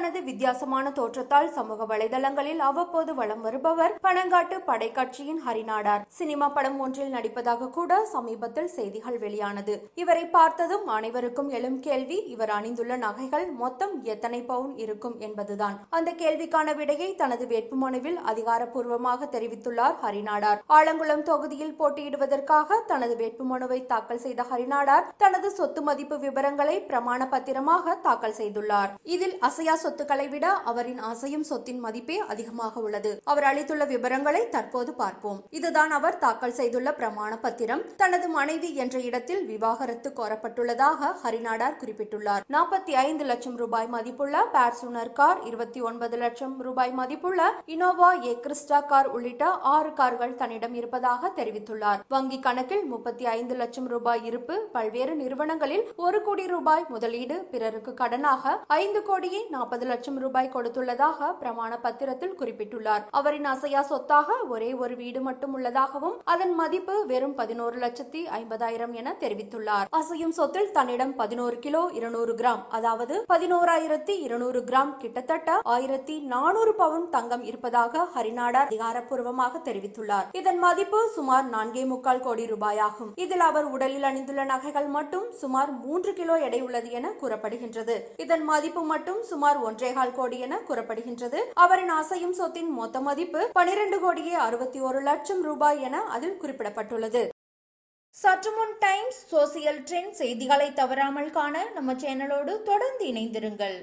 தனது வித்தியாசமான தோற்றத்தால் சமூக வலைதளங்களில் அவ்வப்போது வளம் வருபவர் பனங்காட்டு படை கட்சியின் ஹரிநாடார் சினிமா படம் ஒன்றில் நடிப்பதாக கூட சமீபத்தில் செய்திகள் வெளியானது இவரை பார்த்ததும் அனைவருக்கும் எழும் கேள்வி இவர் அணிந்துள்ள நகைகள் மொத்தம் எத்தனை பவுன் இருக்கும் என்பதுதான் அந்த கேள்விக்கான விடையை தனது வேட்புமனுவில் அதிகாரப்பூர்வமாக தெரிவித்துள்ளார் ஹரிநாடார் ஆலங்குளம் தொகுதியில் போட்டியிடுவதற்காக தனது வேட்புமனுவை தாக்கல் செய்த ஹரிநாடார் தனது சொத்து மதிப்பு விவரங்களை பிரமாண பத்திரமாக தாக்கல் செய்துள்ளார் இதில் அசையா சொத்துக்களை விட அவரின் அசையும் சொத்தின் மதிப்பே அதிகமாக உள்ளது அவர் அளித்துள்ள விவரங்களை தற்போது பார்ப்போம் இதுதான் அவர் தாக்கல் செய்துள்ள பிரமாண பத்திரம் தனது மனைவி என்ற இடத்தில் விவாகரத்து கோரப்பட்டுள்ளதாக ஹரிநாடார் குறிப்பிட்டுள்ளார் நாற்பத்தி ஐந்து லட்சம் ரூபாய் மதிப்புள்ள பேர்சூனர் கார் இருபத்தி ஒன்பது லட்சம் ரூபாய் மதிப்புள்ள இனோவா ஏ கிறிஸ்டா கார் உள்ளிட்ட ஆறு கார்கள் தன்னிடம் இருப்பதாக தெரிவித்துள்ளார் வங்கி கணக்கில் முப்பத்தி ஐந்து லட்சம் ரூபாய் இருப்பு பல்வேறு நிறுவனங்களில் ஒரு கோடி ரூபாய் முதலீடு பிறருக்கு கடனாக ஐந்து கோடியே நாற்பது ஐம்பது லட்சம் ரூபாய் கொடுத்துள்ளதாக பிரமாண பத்திரத்தில் குறிப்பிட்டுள்ளார் அவரின் அசையா சொத்தாக ஒரே ஒரு வீடு மட்டும் உள்ளதாகவும் அதன் மதிப்பு வெறும் பதினோரு லட்சத்தி ஐம்பதாயிரம் என தெரிவித்துள்ளார் அசையும் சொத்தில் தன்னிடம் பதினோரு கிலோ இருநூறு கிராம் அதாவது பதினோராயிரத்தி இருநூறு கிராம் கிட்டத்தட்ட ஆயிரத்தி நானூறு பவுன் தங்கம் இருப்பதாக ஹரிநாடா அதிகாரப்பூர்வமாக தெரிவித்துள்ளார் இதன் மதிப்பு சுமார் நான்கே முக்கால் கோடி ரூபாயாகும் இதில் அவர் உடலில் அணிந்துள்ள நகைகள் மட்டும் சுமார் மூன்று கிலோ எடை உள்ளது என கூறப்படுகின்றது இதன் மதிப்பு மட்டும் சுமார் ஒன்றேகால் கோடி என கூறப்படுகின்றது அவரின் அசையும் சொத்தின் மொத்த மதிப்பு பனிரெண்டு கோடியே அறுபத்தி ஒரு லட்சம் ரூபாய் என அதில் குறிப்பிடப்பட்டுள்ளது சற்றுமுன் டைம்ஸ் சோசியல் ட்ரெண்ட் செய்திகளை தவறாமல் காண நம்ம சேனலோடு தொடர்ந்து இணைந்திருங்கள்